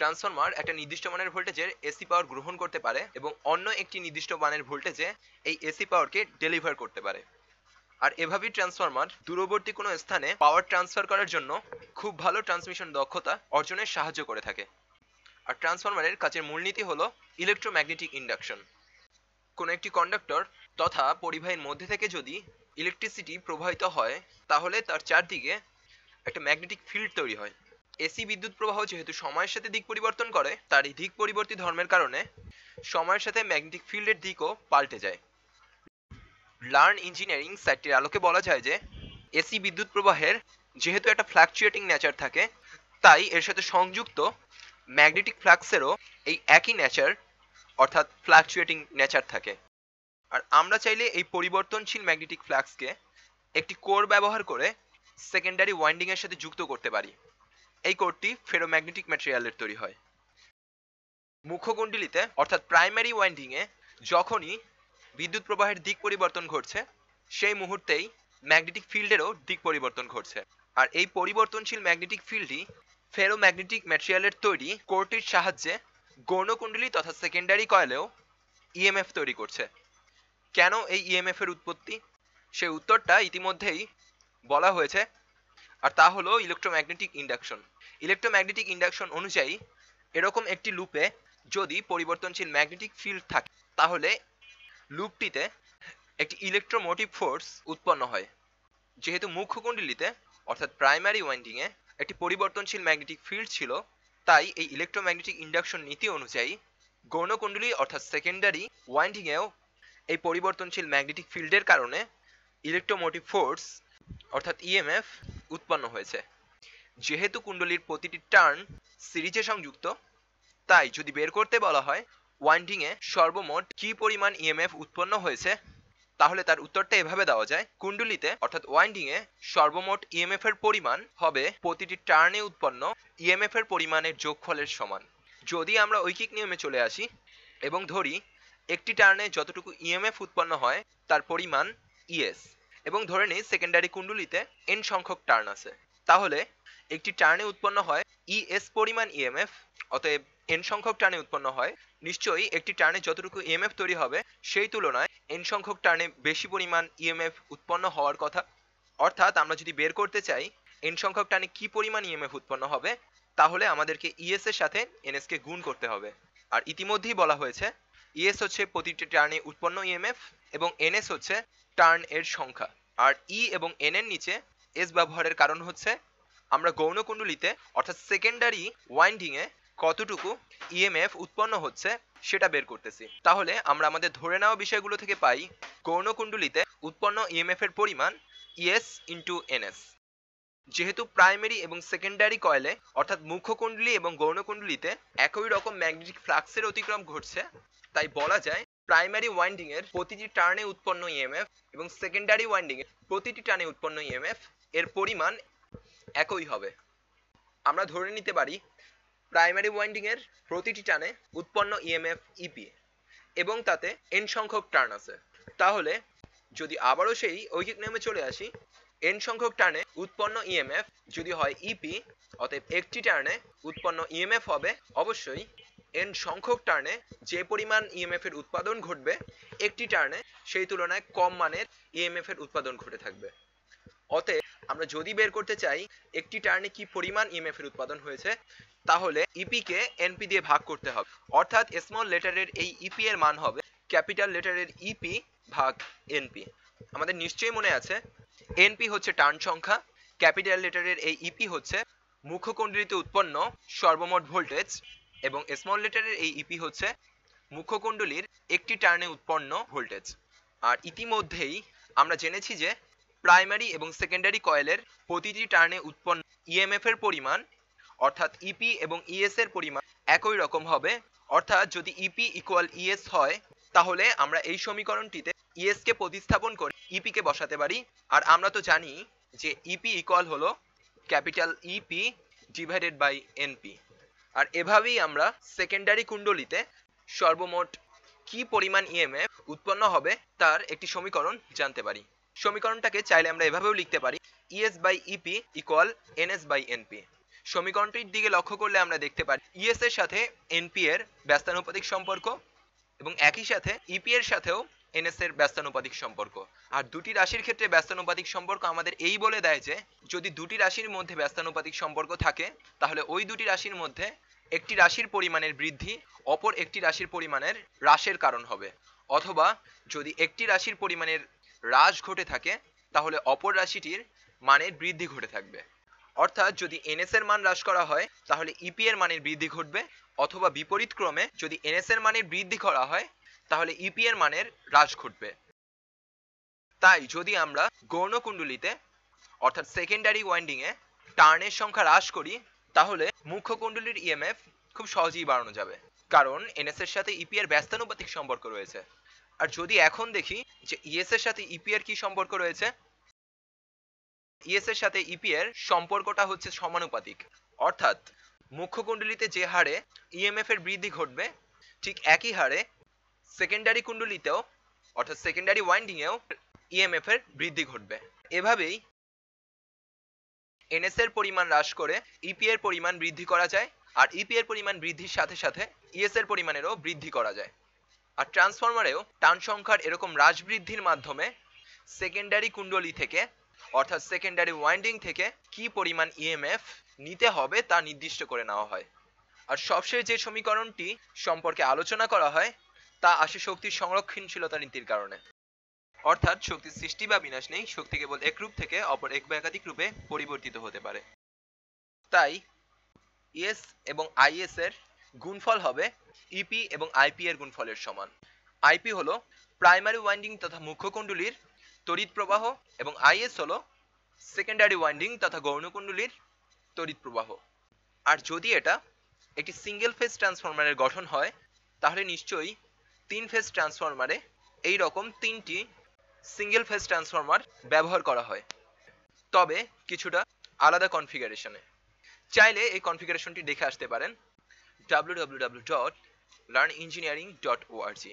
transformer একটা নির্দিষ্ট মানের ভোল্টেজের এসি পাওয়ার গ্রহণ করতে পারে এবং অন্য একটি নির্দিষ্ট মানের ভোল্টেজে এই এসি পাওয়ারকে ডেলিভার করতে পারে আর এভাবেই ট্রান্সফরমার দূরবর্তী কোনো স্থানে পাওয়ার ট্রান্সফার করার জন্য খুব ভালো ট্রান্সমিশন দক্ষতা অর্জনের সাহায্য করে থাকে আর ট্রান্সফরমারের কাজের মূলনীতি হলো ইলেকট্রোম্যাগনেটিক ইন্ডাকশন কোনো একটি কন্ডাক্টর তথা পরিবাহীর মধ্যে থেকে যদি ইলেকট্রিসিটি প্রবাহিত হয় তাহলে তার চারদিকে একটা ম্যাগনেটিক ফিল্ড তৈরি হয় এসি বিদ্যুৎ প্রবাহ যেহেতু সময়ের সাথে দিক পরিবর্তন করে তার এই দিক পরিবর্তী ধর্মের কারণে সময়ের সাথে ম্যাগনেটিক ফিল্ডের দিকও পাল্টে যায় লার্ন ইঞ্জিনিয়ারিং সাইটটির আলোকে বলা যায় যে এসি বিদ্যুৎ প্রবাহের যেহেতু একটা ফ্ল্যাকচুয়েটিং নেচার থাকে তাই এর সাথে সংযুক্ত ম্যাগনেটিক ফ্ল্যাক্সেরও এই একই নেচার অর্থাৎ ফ্ল্যাকচুয়েটিং নেচার থাকে আর আমরা চাইলে এই পরিবর্তনশীল ম্যাগনেটিক ফ্ল্যাক্সকে একটি কোর ব্যবহার করে সেকেন্ডারি ওয়াইন্ডিংয়ের সাথে যুক্ত করতে পারি এই কোডটি ফেরোম্যাগনেটিক ম্যাটেরিয়ালের তৈরি হয় মুখ্যকুণ্ডলিতে অর্থাৎ প্রাইমারি ওয়াইন্ডিংয়ে যখনই বিদ্যুৎ প্রবাহের দিক পরিবর্তন ঘটছে সেই মুহূর্তেই ম্যাগনেটিক ফিল্ডেরও দিক পরিবর্তন ঘটছে আর এই পরিবর্তনশীল ম্যাগনেটিক ফিল্ডটি ফেরোম্যাগনেটিক ম্যাটেরিয়ালের তৈরি কোরটির সাহায্যে গৌণকুণ্ডলী তথা সেকেন্ডারি কয়েলেও ইএমএফ e তৈরি করছে কেন এই ইএমএফ e এর উৎপত্তি সেই উত্তরটা ইতিমধ্যেই বলা হয়েছে আর তা হলো ইলেকট্রোম্যাগনেটিক ইন্ডাকশন ইলেকট্রোম্যাগনেটিক ইন্ডাকশন অনুযায়ী এরকম একটি লুপে যদি পরিবর্তনশীল ম্যাগনেটিক ফিল্ড থাকে তাহলে লুপটিতে একটি ইলেকট্রোমোটিভ ফোর্স উৎপন্ন হয় যেহেতু মুখ্য কুণ্ডলিতে অর্থাৎ প্রাইমারি ওয়াইন্ডিংয়ে একটি পরিবর্তনশীল ম্যাগনেটিক ফিল্ড ছিল তাই এই ইলেকট্রোম্যাগনেটিক ইন্ডাকশন নীতি অনুযায়ী গৌণকুণ্ডলী অর্থাৎ সেকেন্ডারি ওয়াইন্ডিংয়েও এই পরিবর্তনশীল ম্যাগনেটিক ফিল্ডের কারণে ইলেকট্রোমোটিভ ফোর্স অর্থাৎ ইএমএফ e উৎপন্ন হয়েছে যেহেতু কুণ্ডলীর প্রতিটি টার্ন সিরিজে সংযুক্ত তাই যদি বের করতে বলা হয় ওয়াইন্ডিং এ সর্বমোট কি পরিমাণ ইএমএফ e উৎপন্ন হয়েছে তাহলে তার উত্তরটা এভাবে দেওয়া যায় কুণ্ডলিতে অর্থাৎ ওয়াইন্ডিং এ সর্বমোট ইএমএফ e এর পরিমাণ হবে প্রতিটি টার্নে উৎপন্ন ইএমএফ e এর পরিমাণের যোগফলের সমান যদি আমরা ঐকিক নিয়মে চলে আসি এবং ধরি একটি টার্নে যতটুকু ইএমএফ উৎপন্ন হয় তার পরিমাণ ইএস এবং ধরে নেই সেকেন্ডারি কুণ্ডুলিতে এন সংখ্যক টার্ন আছে তাহলে একটি টার্নে উৎপন্ন হয় ইএস e পরিমাণ ইএমএফ e অতএব এন সংখ্যক টার্নে উৎপন্ন হয় নিশ্চয়ই একটি টার্নে যতটুকু ইএমএফ e তৈরি হবে সেই তুলনায় এন সংখ্যক টার্নে বেশি পরিমাণ ইএমএফ উৎপন্ন হওয়ার কথা অর্থাৎ আমরা যদি বের করতে চাই এন সংখ্যক টার্নে কি পরিমাণ ইএমএফ উৎপন্ন হবে তাহলে আমাদেরকে ইএস এর সাথে এনএস কে গুণ করতে হবে আর ইতিমধ্যেই বলা হয়েছে ইএস e হচ্ছে প্রতিটি টার্নে উৎপন্ন ইএমএফ e এবং এনএস হচ্ছে টার্ন এর সংখ্যা আর ই e এবং এন এর নিচে এস ব্যবহারের কারণ হচ্ছে আমরা গৌণকুণ্ডলিতে অর্থাৎ সেকেন্ডারি ওয়াইন্ডিংয়ে কতটুকু ইএমএফ উৎপন্ন হচ্ছে সেটা বের করতেছি তাহলে আমরা আমাদের ধরে নেওয়া বিষয়গুলো থেকে পাই গৌণকুণ্ডলিতে উৎপন্ন ইএমএফ এর পরিমাণ ইএস ইন্টু এনএস যেহেতু প্রাইমারি এবং সেকেন্ডারি কয়েলে অর্থাৎ মুখ্যকুণ্ডলী এবং গৌণ একই রকম ম্যাগনেটিক ফ্লাক্সের অতিক্রম ঘটছে তাই বলা যায় প্রাইমারি ওয়াইন্ডিং এর প্রতিটি টার্নে উৎপন্ন ইএমএফ এবং সেকেন্ডারি ওয়াইন্ডিং এর প্রতিটি টার্নে উৎপন্ন ইএমএফ এর পরিমাণ একই হবে আমরা ধরে নিতে পারি প্রাইমারি ওয়াইন্ডিং এর প্রতিটি টানে উৎপন্ন ইএমএফ ইপি এবং তাতে এন সংখ্যক টার্ন আছে তাহলে যদি আবারও সেই ঐহিক নিয়মে চলে আসি এন সংখ্যক টার্নে উৎপন্ন ইএমএফ e যদি হয় ইপি e অতএব একটি টার্নে উৎপন্ন ইএমএফ e হবে অবশ্যই এন সংখ্যক টার্নে যে পরিমাণ ইএমএফ এর উৎপাদন ঘটবে একটি টার্নে সেই তুলনায় কম মানের ইএমএফ এর উৎপাদন ঘটে থাকবে অতএব আমরা যদি বের করতে চাই একটি টার্নে কি পরিমাণ ইএমএফ এর উৎপাদন হয়েছে তাহলে ইপি কে এনপি দিয়ে ভাগ করতে হবে অর্থাৎ স্মল লেটারের এই ইপি এর মান হবে ক্যাপিটাল লেটারের ইপি ভাগ এনপি আমাদের নিশ্চয়ই মনে আছে এনপি হচ্ছে টার্ন সংখ্যা ক্যাপিটাল লেটারের এই ইপি e হচ্ছে মুখ্যকুণ্ডলিতে উৎপন্ন সর্বমোট ভোল্টেজ এবং স্মল লেটারের এই ইপি e হচ্ছে মুখ্যকুণ্ডলীর একটি টার্নে উৎপন্ন ভোল্টেজ আর ইতিমধ্যেই আমরা জেনেছি যে প্রাইমারি এবং সেকেন্ডারি কয়েলের প্রতিটি টার্নে উৎপন্ন ইএমএফ e এর পরিমাণ অর্থাৎ ইপি এবং ইএস এর পরিমাণ একই রকম হবে অর্থাৎ যদি ইপি ইকুয়াল ইএস হয় তাহলে আমরা এই সমীকরণটিতে ইএস e কে প্রতিস্থাপন করে ইপি e কে বসাতে পারি আর আমরা তো জানি যে ইপি e ইকুয়াল হলো capital EP divided by NP আর এভাবেই আমরা সেকেন্ডারি কুণ্ডলিতে সর্বমোট কি পরিমাণ ইএমএফ উৎপন্ন হবে তার একটি সমীকরণ জানতে পারি সমীকরণটাকে চাইলে আমরা এভাবেও লিখতে পারি ES by EP equal NS by NP সমীকরণটির দিকে লক্ষ্য করলে আমরা দেখতে পারি ইএস এর সাথে এনপি এর ব্যস্তানুপাতিক সম্পর্ক এবং একই সাথে ইপি e এর সাথেও এনএস এর ব্যস্তানুপাতিক সম্পর্ক আর দুটি রাশির ক্ষেত্রে ব্যস্তানুপাতিক সম্পর্ক আমাদের এই বলে দেয় যে যদি দুটি রাশির মধ্যে ব্যস্তানুপাতিক সম্পর্ক থাকে তাহলে ওই দুটি রাশির মধ্যে একটি রাশির পরিমাণের বৃদ্ধি অপর একটি রাশির পরিমাণের হ্রাসের কারণ হবে অথবা যদি একটি রাশির পরিমাণের হ্রাস ঘটে থাকে তাহলে অপর রাশিটির মানের বৃদ্ধি ঘটে থাকবে অর্থাৎ যদি এনএস এর মান হ্রাস করা হয় তাহলে ইপি e এর মানের বৃদ্ধি ঘটবে অথবা বিপরীত ক্রমে যদি এনএস এর মানের বৃদ্ধি করা হয় তাহলে ইপি e এর মানের হ্রাস ঘটবে তাই যদি আমরা গৌণ কুণ্ডলিতে অর্থাৎ সেকেন্ডারি ওয়াইন্ডিংয়ে টার্নের সংখ্যা হ্রাস করি তাহলে মুখ্য কুণ্ডলীর ইএমএফ e খুব সহজেই বাড়ানো যাবে কারণ এনএস এর সাথে ইপি এর ব্যস্তানুপাতিক সম্পর্ক রয়েছে আর যদি এখন দেখি যে ইএস এর সাথে ইপি এর কি সম্পর্ক রয়েছে ইএস এর সাথে ইপি e এর সম্পর্কটা হচ্ছে সমানুপাতিক অর্থাৎ মুখ্য কুণ্ডলিতে যে হারে ইএমএফ e এর বৃদ্ধি ঘটবে ঠিক একই হারে সেকেন্ডারি কুণ্ডলিতেও অর্থাৎ সেকেন্ডারি ওয়াইন্ডিংয়েও ইএমএফ এর বৃদ্ধি ঘটবে এভাবেই এনএস এর পরিমাণ হ্রাস করে ইপি e এর পরিমাণ বৃদ্ধি করা যায় আর ইপি এর পরিমাণ বৃদ্ধির সাথে সাথে ইএস এর পরিমাণেরও বৃদ্ধি করা যায় আর ট্রান্সফরমারেও টান সংখ্যার এরকম হ্রাস বৃদ্ধির মাধ্যমে সেকেন্ডারি কুণ্ডলী থেকে অর্থাৎ সেকেন্ডারি ওয়াইন্ডিং থেকে কি পরিমাণ ইএমএফ e নিতে হবে তা নির্দিষ্ট করে নেওয়া হয় আর সবশেষ যে সমীকরণটি সম্পর্কে আলোচনা করা হয় তা আসে শক্তির সংরক্ষণশীলতা নীতির কারণে অর্থাৎ শক্তির সৃষ্টি বা বিনাশ নেই শক্তি কেবল এক রূপ থেকে অপর এক বা একাধিক রূপে পরিবর্তিত হতে পারে তাই ইএস e এবং আইএস এর গুণফল হবে ইপি e এবং আইপি এর গুণফলের সমান আইপি হলো প্রাইমারি ওয়াইন্ডিং তথা মুখ্য কুণ্ডলীর তড়িৎ প্রবাহ এবং আইএস হলো সেকেন্ডারি ওয়াইন্ডিং তথা গৌণকুণ্ডলীর তড়িৎ প্রবাহ আর যদি এটা একটি সিঙ্গেল ফেজ ট্রান্সফরমারের গঠন হয় তাহলে নিশ্চয়ই তিন ফেজ ট্রান্সফরমারে এই রকম তিনটি সিঙ্গেল ফেজ ট্রান্সফরমার ব্যবহার করা হয় তবে কিছুটা আলাদা কনফিগারেশনে চাইলে এই কনফিগারেশনটি দেখে আসতে পারেন dot dot learn engineering ORG